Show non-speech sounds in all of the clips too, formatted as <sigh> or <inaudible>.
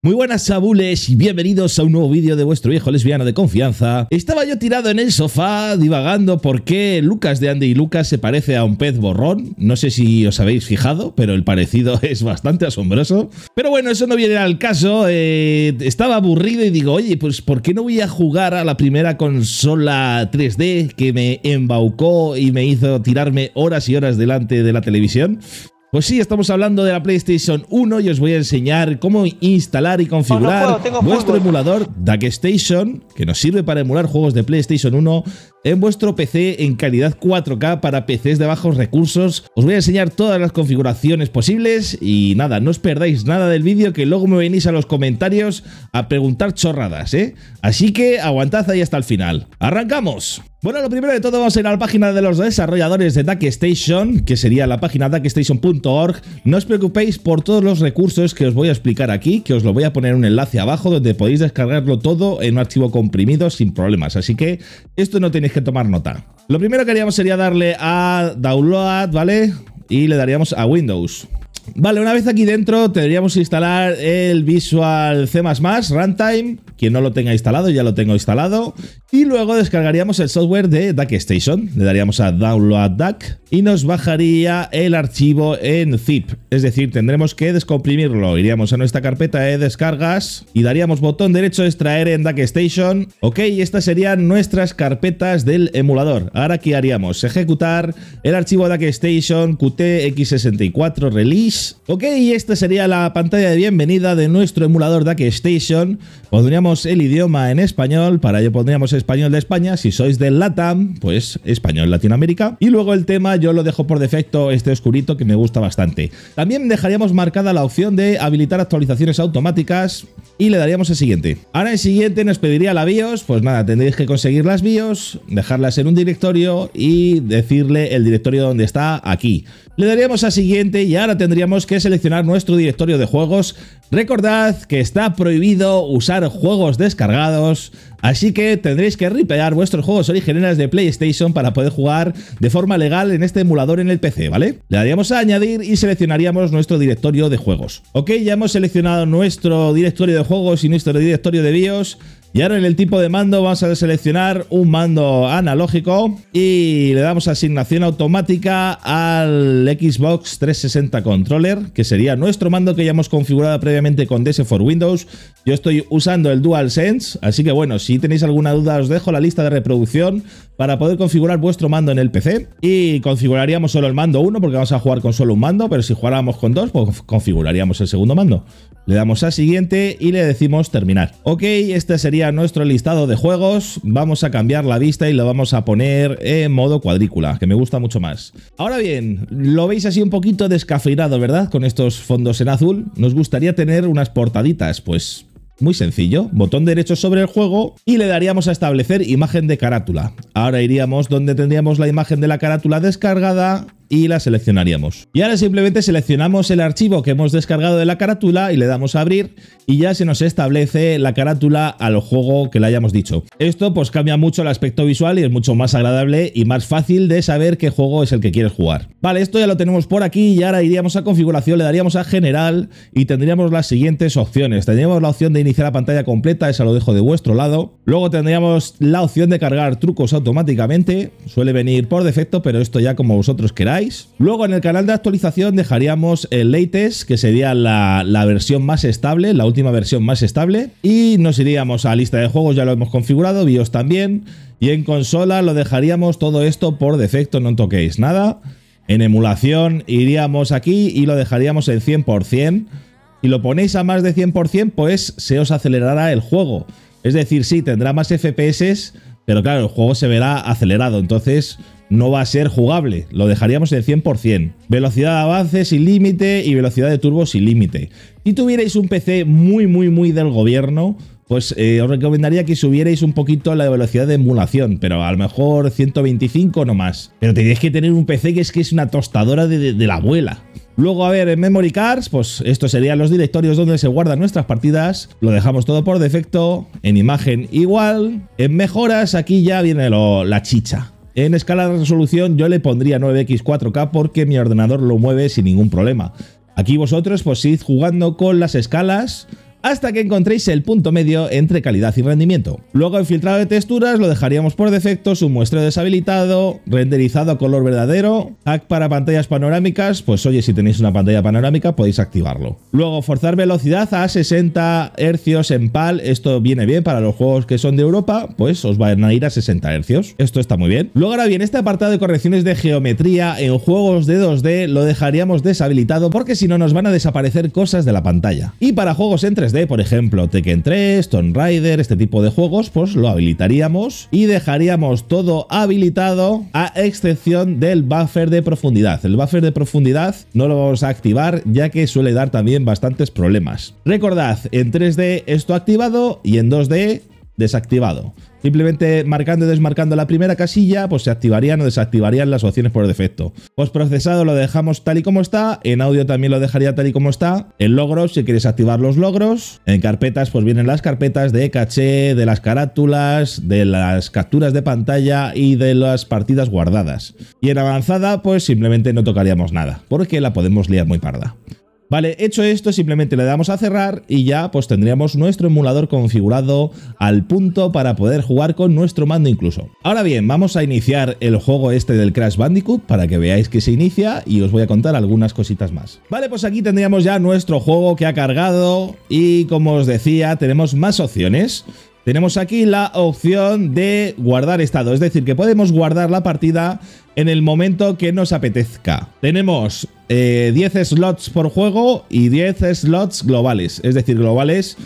Muy buenas sabules y bienvenidos a un nuevo vídeo de vuestro viejo lesbiano de confianza. Estaba yo tirado en el sofá divagando por qué Lucas de Andy y Lucas se parece a un pez borrón. No sé si os habéis fijado, pero el parecido <laughs> es bastante asombroso. Pero bueno, eso no viene al caso. Eh, estaba aburrido y digo, oye, pues ¿por qué no voy a jugar a la primera consola 3D que me embaucó y me hizo tirarme horas y horas delante de la televisión? Pues sí, estamos hablando de la PlayStation 1 y os voy a enseñar cómo instalar y configurar nuestro vuestro emulador DuckStation, que nos sirve para emular juegos de PlayStation 1 en vuestro PC en calidad 4K para PCs de bajos recursos. Os voy a enseñar todas las configuraciones posibles y nada, no os perdáis nada del vídeo que luego me venís a los comentarios a preguntar chorradas, ¿eh? Así que aguantad ahí hasta el final. ¡Arrancamos! Bueno, lo primero de todo vamos a ir a la página de los desarrolladores de DuckStation, que sería la página duckstation.org. No os preocupéis por todos los recursos que os voy a explicar aquí, que os lo voy a poner en un enlace abajo donde podéis descargarlo todo en un archivo comprimido sin problemas. Así que esto no tenéis que tomar nota. Lo primero que haríamos sería darle a Download, ¿vale? Y le daríamos a Windows. Vale, una vez aquí dentro tendríamos que instalar el Visual C++ Runtime quien no lo tenga instalado, ya lo tengo instalado. Y luego descargaríamos el software de DuckStation. Station. Le daríamos a Download Duck y nos bajaría el archivo en zip. Es decir, tendremos que descomprimirlo. Iríamos a nuestra carpeta de descargas y daríamos botón derecho extraer en DuckStation. Station. Ok, estas serían nuestras carpetas del emulador. Ahora, ¿qué haríamos? Ejecutar el archivo DuckStation. Station QTX64 release. Ok, y esta sería la pantalla de bienvenida de nuestro emulador DuckStation. Station. Podríamos el idioma en español, para ello pondríamos español de España, si sois del LATAM, pues español Latinoamérica. Y luego el tema yo lo dejo por defecto, este oscurito que me gusta bastante. También dejaríamos marcada la opción de habilitar actualizaciones automáticas y le daríamos el siguiente. Ahora el siguiente nos pediría la BIOS, pues nada, tendréis que conseguir las BIOS, dejarlas en un directorio y decirle el directorio donde está aquí le daríamos a siguiente y ahora tendríamos que seleccionar nuestro directorio de juegos. Recordad que está prohibido usar juegos descargados, así que tendréis que ripear vuestros juegos originales de PlayStation para poder jugar de forma legal en este emulador en el PC, ¿vale? Le daríamos a añadir y seleccionaríamos nuestro directorio de juegos. Ok, ya hemos seleccionado nuestro directorio de juegos y nuestro directorio de BIOS. Y ahora en el tipo de mando vamos a seleccionar un mando analógico y le damos asignación automática al Xbox 360 Controller, que sería nuestro mando que ya hemos configurado previamente con DS for Windows. Yo estoy usando el DualSense, así que bueno, si tenéis alguna duda os dejo la lista de reproducción para poder configurar vuestro mando en el PC. Y configuraríamos solo el mando 1 porque vamos a jugar con solo un mando, pero si jugáramos con dos, pues configuraríamos el segundo mando. Le damos a siguiente y le decimos terminar. Ok, este sería nuestro listado de juegos. Vamos a cambiar la vista y lo vamos a poner en modo cuadrícula, que me gusta mucho más. Ahora bien, lo veis así un poquito descafeinado, ¿verdad? Con estos fondos en azul. Nos gustaría tener unas portaditas, pues muy sencillo, botón derecho sobre el juego y le daríamos a establecer imagen de carátula. Ahora iríamos donde tendríamos la imagen de la carátula descargada y la seleccionaríamos. Y ahora simplemente seleccionamos el archivo que hemos descargado de la carátula y le damos a abrir y ya se nos establece la carátula al juego que le hayamos dicho. Esto pues cambia mucho el aspecto visual y es mucho más agradable y más fácil de saber qué juego es el que quieres jugar. Vale, esto ya lo tenemos por aquí y ahora iríamos a configuración, le daríamos a general y tendríamos las siguientes opciones. Tendríamos la opción de iniciar la pantalla completa, esa lo dejo de vuestro lado. Luego tendríamos la opción de cargar trucos automáticamente, suele venir por defecto, pero esto ya como vosotros queráis Luego en el canal de actualización dejaríamos el latest, que sería la, versión más estable, la última versión más estable. Y nos iríamos a lista de juegos, ya lo hemos configurado, BIOS también. Y en consola lo dejaríamos todo esto por defecto, no toquéis nada. En emulación iríamos aquí y lo dejaríamos en 100%. Si lo ponéis a más de 100%, pues se os acelerará el juego. Es decir, sí, tendrá más FPS, pero claro, el juego se verá acelerado. Entonces, no va a ser jugable, lo dejaríamos en 100%. Velocidad de avance sin límite y velocidad de turbo sin límite. Si tuvierais un PC muy, muy, muy del gobierno, pues eh, os recomendaría que subierais un poquito la velocidad de emulación, pero a lo mejor 125 no más. Pero tenéis que tener un PC que es que es una tostadora de, la abuela. Luego, a ver, en Memory Cards, pues estos serían los directorios donde se guardan nuestras partidas. Lo dejamos todo por defecto. En imagen igual. En mejoras, aquí ya viene la chicha. En escala de resolución yo le pondría 9x4K porque mi ordenador lo mueve sin ningún problema. Aquí vosotros pues id jugando con las escalas hasta que encontréis el punto medio entre calidad y rendimiento. Luego el filtrado de texturas lo dejaríamos por defecto, su muestreo deshabilitado, renderizado a color verdadero, hack para pantallas panorámicas, pues oye, si tenéis una pantalla panorámica podéis activarlo. Luego forzar velocidad a 60 Hz en PAL, esto viene bien para los juegos que son de Europa, pues os van a ir a 60 Hz, esto está muy bien. Luego ahora bien, este apartado de correcciones de geometría en juegos de 2D lo dejaríamos deshabilitado porque si no nos van a desaparecer cosas de la pantalla. Y para juegos entre de por ejemplo, Tekken 3, Tomb Raider, este tipo de juegos, pues lo habilitaríamos y dejaríamos todo habilitado a excepción del buffer de profundidad. El buffer de profundidad no lo vamos a activar ya que suele dar también bastantes problemas. Recordad, en 3D esto activado y en 2D desactivado. Simplemente marcando y desmarcando la primera casilla, pues se activarían o desactivarían las opciones por defecto. procesado lo dejamos tal y como está, en audio también lo dejaría tal y como está. En logros, si quieres activar los logros. En carpetas, pues vienen las carpetas de caché, de las carátulas, de las capturas de pantalla y de las partidas guardadas. Y en avanzada, pues simplemente no tocaríamos nada, porque la podemos liar muy parda. Vale, hecho esto, simplemente le damos a cerrar y ya pues tendríamos nuestro emulador configurado al punto para poder jugar con nuestro mando incluso. Ahora bien, vamos a iniciar el juego este del Crash Bandicoot para que veáis que se inicia y os voy a contar algunas cositas más. Vale, pues aquí tendríamos ya nuestro juego que ha cargado y como os decía, tenemos más opciones tenemos aquí la opción de guardar estado. Es decir, que podemos guardar la partida en el momento que nos apetezca. Tenemos 10 eh, slots por juego y 10 slots globales. Es decir, globales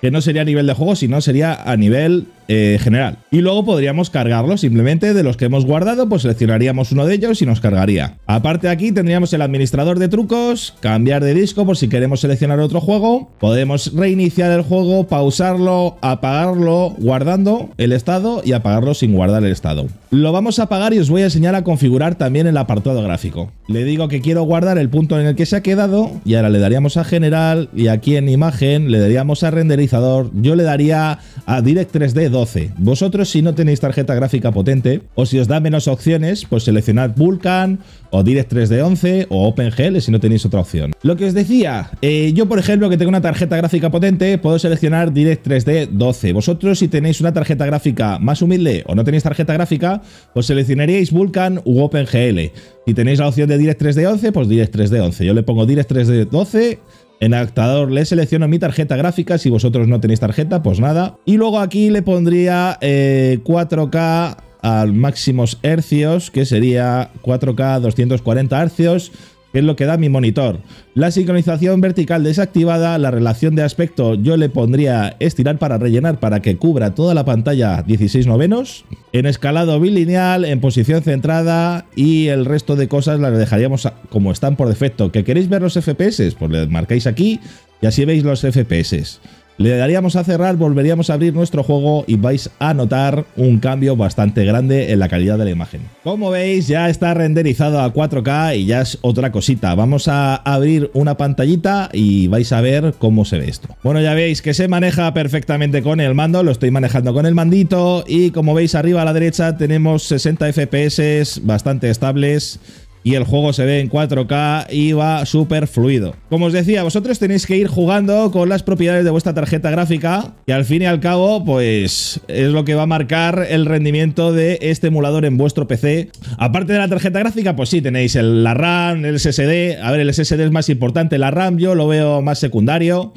que no sería a nivel de juego, sino sería a nivel eh, general. Y luego podríamos cargarlo simplemente de los que hemos guardado, pues seleccionaríamos uno de ellos y nos cargaría. Aparte aquí tendríamos el administrador de trucos, cambiar de disco por si queremos seleccionar otro juego. Podemos reiniciar el juego, pausarlo, apagarlo guardando el estado y apagarlo sin guardar el estado. Lo vamos a apagar y os voy a enseñar a configurar también el apartado gráfico. Le digo que quiero guardar el punto en el que se ha quedado y ahora le daríamos a general y aquí en imagen le daríamos a renderizador. Yo le daría a Direct 3D 12. Vosotros, si no tenéis tarjeta gráfica potente, o si os da menos opciones, pues seleccionad Vulkan, o Direct3 d 11, o OpenGL si no tenéis otra opción. Lo que os decía, eh, yo por ejemplo que tengo una tarjeta gráfica potente, puedo seleccionar Direct3 d 12. Vosotros, si tenéis una tarjeta gráfica más humilde o no tenéis tarjeta gráfica, pues seleccionaríais Vulkan u OpenGL. Si tenéis la opción de Direct3 d 11, pues Direct3 d 11. Yo le pongo Direct3 d 12 en adaptador le selecciono mi tarjeta gráfica, si vosotros no tenéis tarjeta, pues nada. Y luego aquí le pondría 4K eh, al máximos hercios, que sería 4K 240 hercios, que es lo que da mi monitor. La sincronización vertical desactivada, la relación de aspecto yo le pondría estirar para rellenar para que cubra toda la pantalla 16 novenos. En escalado bilineal, en posición centrada y el resto de cosas las dejaríamos como están por defecto. ¿Que queréis ver los FPS? Pues le marcáis aquí y así veis los FPS. Le daríamos a cerrar, volveríamos a abrir nuestro juego y vais a notar un cambio bastante grande en la calidad de la imagen. Como veis ya está renderizado a 4K y ya es otra cosita. Vamos a abrir una pantallita y vais a ver cómo se ve esto. Bueno ya veis que se maneja perfectamente con el mando, lo estoy manejando con el mandito y como veis arriba a la derecha tenemos 60 FPS bastante estables y el juego se ve en 4K y va súper fluido. Como os decía, vosotros tenéis que ir jugando con las propiedades de vuestra tarjeta gráfica y al fin y al cabo, pues es lo que va a marcar el rendimiento de este emulador en vuestro PC. Aparte de la tarjeta gráfica, pues sí, tenéis el, la RAM, el SSD. A ver, el SSD es más importante, la RAM yo lo veo más secundario.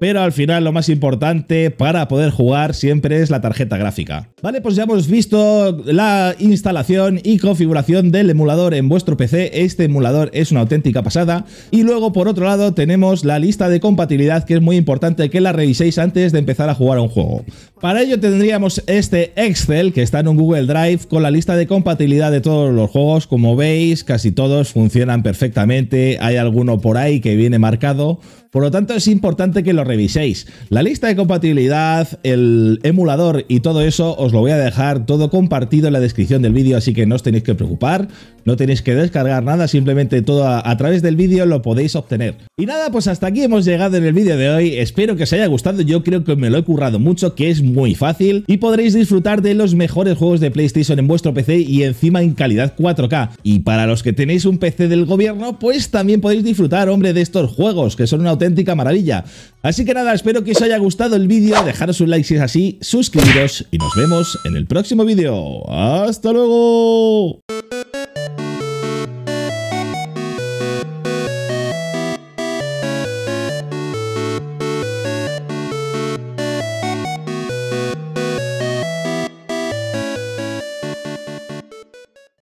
Pero al final lo más importante para poder jugar siempre es la tarjeta gráfica. Vale, pues ya hemos visto la instalación y configuración del emulador en vuestro PC. Este emulador es una auténtica pasada. Y luego por otro lado tenemos la lista de compatibilidad que es muy importante que la reviséis antes de empezar a jugar a un juego. Para ello tendríamos este Excel que está en un Google Drive con la lista de compatibilidad de todos los juegos. Como veis, casi todos funcionan perfectamente. Hay alguno por ahí que viene marcado. Por lo tanto, es importante que lo reviséis. La lista de compatibilidad, el emulador y todo eso os lo voy a dejar todo compartido en la descripción del vídeo, así que no os tenéis que preocupar, no tenéis que descargar nada, simplemente todo a, través del vídeo lo podéis obtener. Y nada, pues hasta aquí hemos llegado en el vídeo de hoy, espero que os haya gustado, yo creo que me lo he currado mucho, que es muy fácil y podréis disfrutar de los mejores juegos de PlayStation en vuestro PC y encima en calidad 4K. Y para los que tenéis un PC del gobierno, pues también podéis disfrutar, hombre, de estos juegos, que son una auténtica maravilla. Así Así que nada, espero que os haya gustado el vídeo, dejaros un like si es así, suscribiros y nos vemos en el próximo vídeo. ¡Hasta luego!